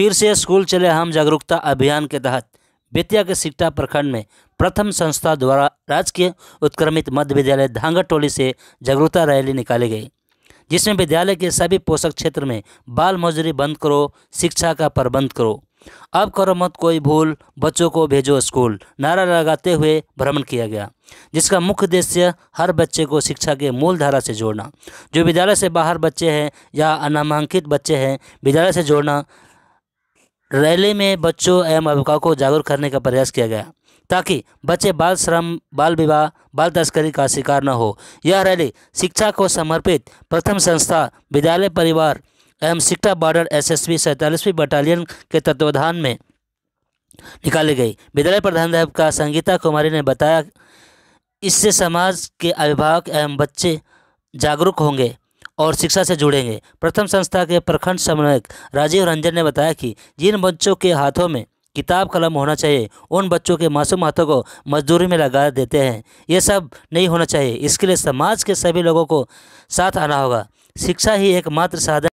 फिर से स्कूल चले हम जागरूकता अभियान के तहत बेतिया के सिट्टा प्रखंड में प्रथम संस्था द्वारा राजकीय उत्क्रमित मध्य विद्यालय धांगा टोली से जागरूकता रैली निकाली गई जिसमें विद्यालय के सभी पोषक क्षेत्र में बाल मजदूरी बंद करो शिक्षा का प्रबंध करो अब करो मत कोई भूल बच्चों को भेजो स्कूल नारा लगाते हुए भ्रमण किया गया जिसका मुख्य उद्देश्य हर बच्चे को शिक्षा के मूल धारा से जोड़ना जो विद्यालय से बाहर बच्चे हैं या अनामांकित बच्चे हैं विद्यालय से जोड़ना रैली में बच्चों एवं अभिभावकों को जागरूक करने का प्रयास किया गया ताकि बच्चे बाल श्रम बाल विवाह बाल तस्करी का शिकार न हो यह रैली शिक्षा को समर्पित प्रथम संस्था विद्यालय परिवार एवं शिक्षा बॉर्डर एसएसबी सैंतालीसवीं बटालियन के तत्वावधान में निकाली गई विद्यालय प्रधानाध्यापिका संगीता कुमारी ने बताया इससे समाज के अभिभावक एवं बच्चे जागरूक होंगे और शिक्षा से जुड़ेंगे प्रथम संस्था के प्रखंड समन्वयक राजीव रंजन ने बताया कि जिन बच्चों के हाथों में किताब कलम होना चाहिए उन बच्चों के मासूम हाथों को मजदूरी में लगा देते हैं ये सब नहीं होना चाहिए इसके लिए समाज के सभी लोगों को साथ आना होगा शिक्षा ही एकमात्र साधन